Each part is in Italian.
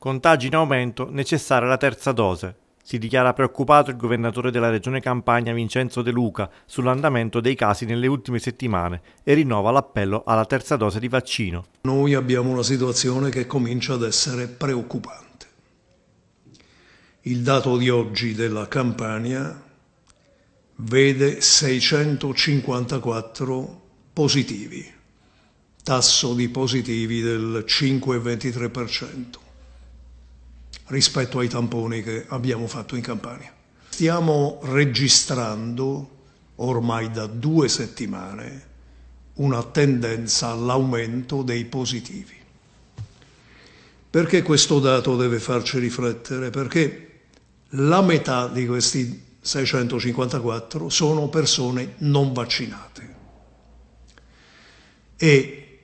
Contagi in aumento, necessaria la terza dose. Si dichiara preoccupato il governatore della regione Campania Vincenzo De Luca sull'andamento dei casi nelle ultime settimane e rinnova l'appello alla terza dose di vaccino. Noi abbiamo una situazione che comincia ad essere preoccupante. Il dato di oggi della Campania vede 654 positivi, tasso di positivi del 5,23% rispetto ai tamponi che abbiamo fatto in Campania. Stiamo registrando ormai da due settimane una tendenza all'aumento dei positivi. Perché questo dato deve farci riflettere? Perché la metà di questi 654 sono persone non vaccinate e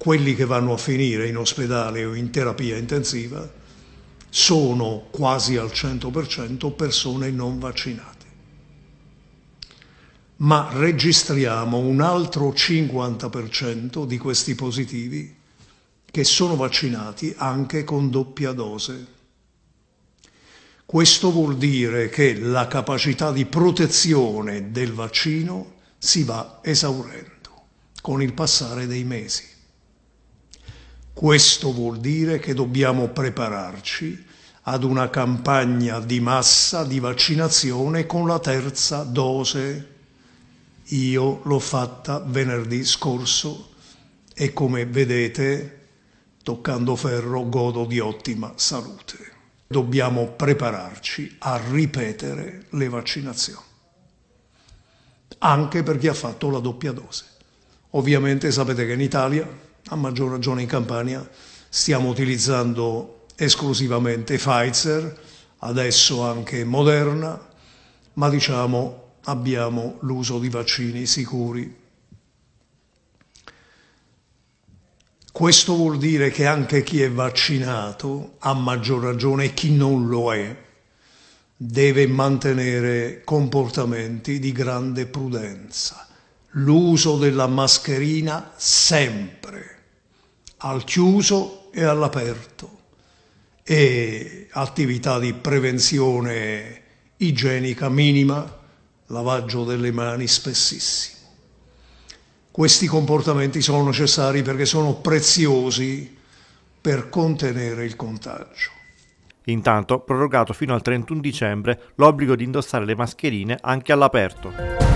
quelli che vanno a finire in ospedale o in terapia intensiva sono quasi al 100% persone non vaccinate. Ma registriamo un altro 50% di questi positivi che sono vaccinati anche con doppia dose. Questo vuol dire che la capacità di protezione del vaccino si va esaurendo con il passare dei mesi. Questo vuol dire che dobbiamo prepararci ad una campagna di massa di vaccinazione con la terza dose. Io l'ho fatta venerdì scorso e come vedete, toccando ferro, godo di ottima salute. Dobbiamo prepararci a ripetere le vaccinazioni, anche per chi ha fatto la doppia dose. Ovviamente sapete che in Italia a maggior ragione in Campania, stiamo utilizzando esclusivamente Pfizer, adesso anche Moderna, ma diciamo abbiamo l'uso di vaccini sicuri. Questo vuol dire che anche chi è vaccinato, a maggior ragione chi non lo è, deve mantenere comportamenti di grande prudenza. L'uso della mascherina sempre al chiuso e all'aperto e attività di prevenzione igienica minima, lavaggio delle mani spessissimo. Questi comportamenti sono necessari perché sono preziosi per contenere il contagio. Intanto, prorogato fino al 31 dicembre l'obbligo di indossare le mascherine anche all'aperto.